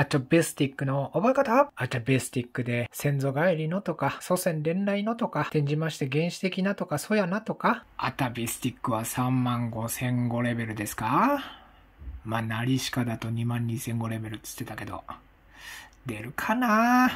アチビスティックの覚え方アチビスティックで先祖返りのとか、祖先伝来のとか、転じまして原始的なとか、そやなとか。アタビスティックは3万5千5レベルですかまあ、なりしかだと2万2千5レベルっつってたけど。出るかな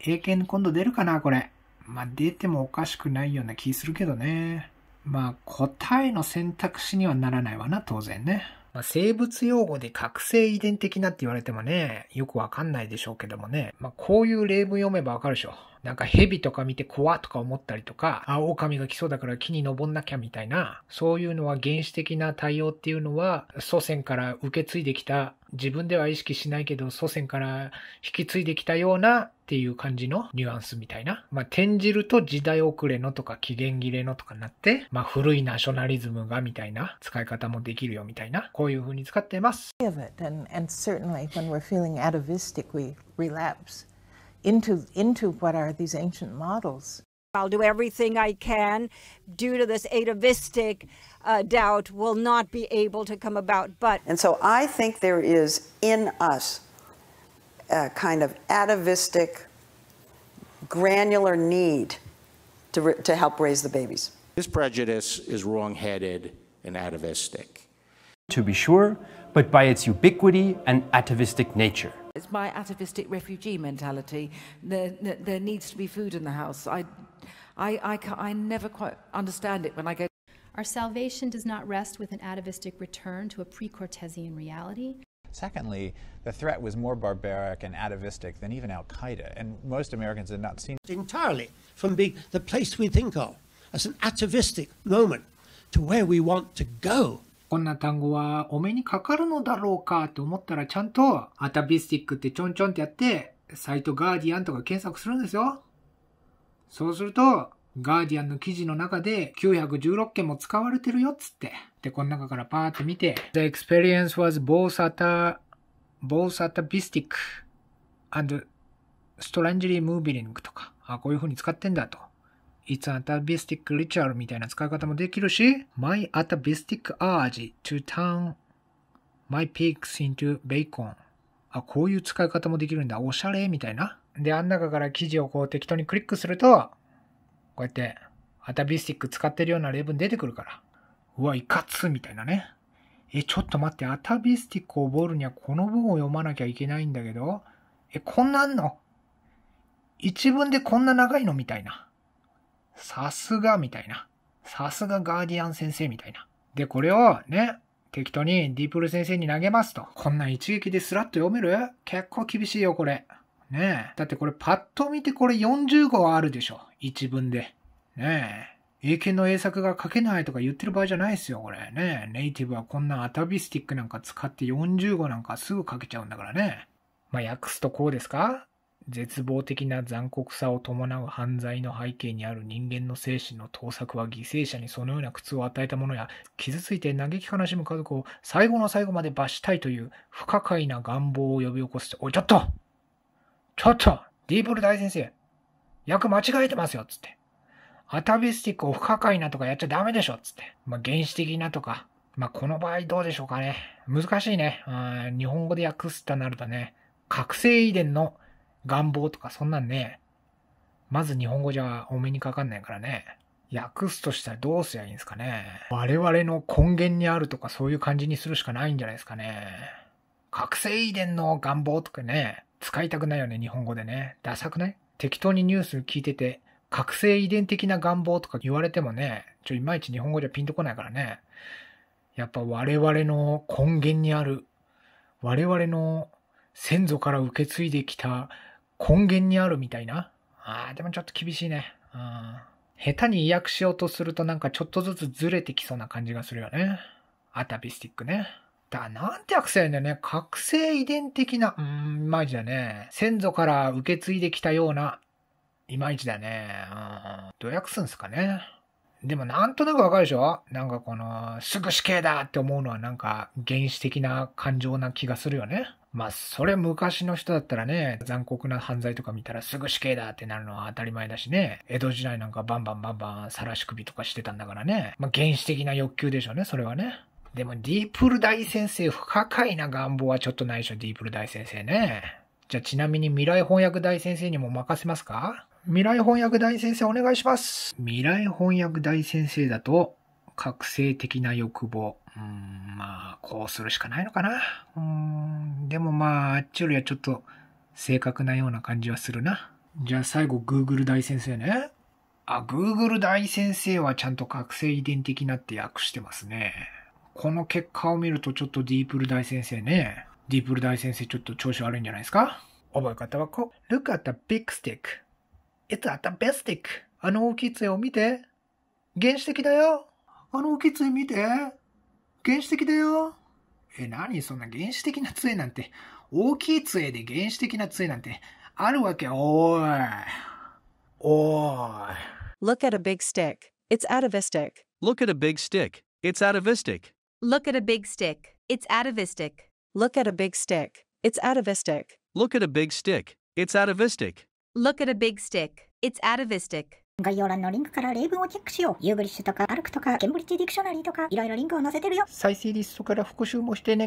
英検今度出るかなこれ。まあ、出てもおかしくないような気するけどね。まあ、答えの選択肢にはならないわな、当然ね。まあ、生物用語で覚醒遺伝的なって言われてもね、よくわかんないでしょうけどもね。まあ、こういう例文読めばわかるでしょ。なんか蛇とか見て怖とか思ったりとか、あ、狼が来そうだから木に登んなきゃみたいな、そういうのは原始的な対応っていうのは、祖先から受け継いできた、自分では意識しないけど、祖先から引き継いできたようなっていう感じのニュアンスみたいな。まあ、転じると時代遅れのとか期限切れのとかになって、まあ、古いナショナリズムがみたいな使い方もできるよみたいな、こういうふうに使ってます。into, into what are these ancient models. I'll do everything I can due to this atavistic uh, doubt will not be able to come about. But And so I think there is in us a kind of atavistic, granular need to, to help raise the babies. This prejudice is wrong-headed and atavistic. To be sure, but by its ubiquity and atavistic nature. It's my atavistic refugee mentality. There, there needs to be food in the house. I, I, I, I never quite understand it when I go. Our salvation does not rest with an atavistic return to a pre Cortesian reality. Secondly, the threat was more barbaric and atavistic than even Al Qaeda, and most Americans had not seen it entirely from being the place we think of as an atavistic moment to where we want to go こんな単語はお目にかかるのだろうかと思ったらちゃんとアタビスティックってちょんちょんってやって、サイトガーディアンとか検索するんですよ。そうすると、ガーディアンの記事の中で916件も使われてるよっつって。で、この中からパーって見て、The experience was both at a, both at a bistic and strangely moving とか、あ、こういう風に使ってんだと。It's atavistic ritual みたいな使い方もできるし、My atavistic urge to turn my pigs into bacon あ、こういう使い方もできるんだ。おしゃれみたいな。で、あん中から記事をこう適当にクリックすると、こうやって、アタビスティック使ってるような例文出てくるから。うわ、いかつみたいなね。え、ちょっと待って、アタビスティックを覚えるにはこの文を読まなきゃいけないんだけど、え、こんなんの一文でこんな長いのみたいな。さすがみたいな。さすがガーディアン先生みたいな。で、これをね、適当にディープル先生に投げますと。こんな一撃でスラッと読める結構厳しいよ、これ。ねえ。だってこれパッと見てこれ40号あるでしょ。一文で。ねえ。英検の英作が書けないとか言ってる場合じゃないですよ、これ。ねえ。ネイティブはこんなアタビスティックなんか使って40号なんかすぐ書けちゃうんだからね。まあ、訳すとこうですか絶望的な残酷さを伴う犯罪の背景にある人間の精神の盗作は犠牲者にそのような苦痛を与えたものや、傷ついて嘆き悲しむ家族を最後の最後まで罰したいという不可解な願望を呼び起こすおい、ちょっとちょっとディープル大先生役間違えてますよつって。アタビスティックを不可解なとかやっちゃダメでしょつって。まあ、原始的なとか。まあ、この場合どうでしょうかね。難しいね。日本語で訳すとなるとね、覚醒遺伝の願望とかそんなんね、まず日本語じゃお目にかかんないからね。訳すとしたらどうすりゃいいんですかね。我々の根源にあるとかそういう感じにするしかないんじゃないですかね。覚醒遺伝の願望とかね、使いたくないよね、日本語でね。ダサくない適当にニュース聞いてて、覚醒遺伝的な願望とか言われてもね、ちょ、いまいち日本語じゃピンとこないからね。やっぱ我々の根源にある、我々の先祖から受け継いできた根源にあるみたいな。ああ、でもちょっと厳しいね。うん。下手に意訳しようとするとなんかちょっとずつずれてきそうな感じがするよね。アタビスティックね。だなんて訳せるんだよね。覚醒遺伝的な、うん、イマイチだね。先祖から受け継いできたような、イマイチだね。うん。どう訳すんすかね。でもなんとなくわかるでしょなんかこの、すぐ死刑だって思うのはなんか原始的な感情な気がするよね。まあ、それ昔の人だったらね、残酷な犯罪とか見たらすぐ死刑だってなるのは当たり前だしね、江戸時代なんかバンバンバンバン晒し首とかしてたんだからね、まあ、原始的な欲求でしょうね、それはね。でも、ディープル大先生、不可解な願望はちょっとないでしょ、ディープル大先生ね。じゃあ、ちなみに未来翻訳大先生にも任せますか未来翻訳大先生お願いします。未来翻訳大先生だと、覚醒的な欲望。うん、まあ、こうするしかないのかな。うん、でもまあ、あっちよりはちょっと正確なような感じはするな。じゃあ最後、Google 大先生ね。あ、Google 大先生はちゃんと覚醒遺伝的なって訳してますね。この結果を見るとちょっとディープル大先生ね。ディープル大先生ちょっと調子悪いんじゃないですか覚え方はこう。Look at the big stick.It's at the best stick. あの大きい杖を見て。原始的だよ。あのおきつい見て。原始的だよ。え、何そんな原始的な杖なんて。大きい杖で原始的な杖なんて。あるわけ、おーい。おーい。Look at a big stick. It's atavistic. Look at a big stick. It's atavistic. Look at a big stick. It's atavistic. Look at a big stick. It's atavistic. Look at a big stick. It's atavistic. Look at a big stick. It's atavistic. 概要欄のリンクから例文をチェックしよう。ユーグリッシュとか、アルクとか、ケンブリッジディクショナリーとか、いろいろリンクを載せてるよ。再生リストから復習もしてね。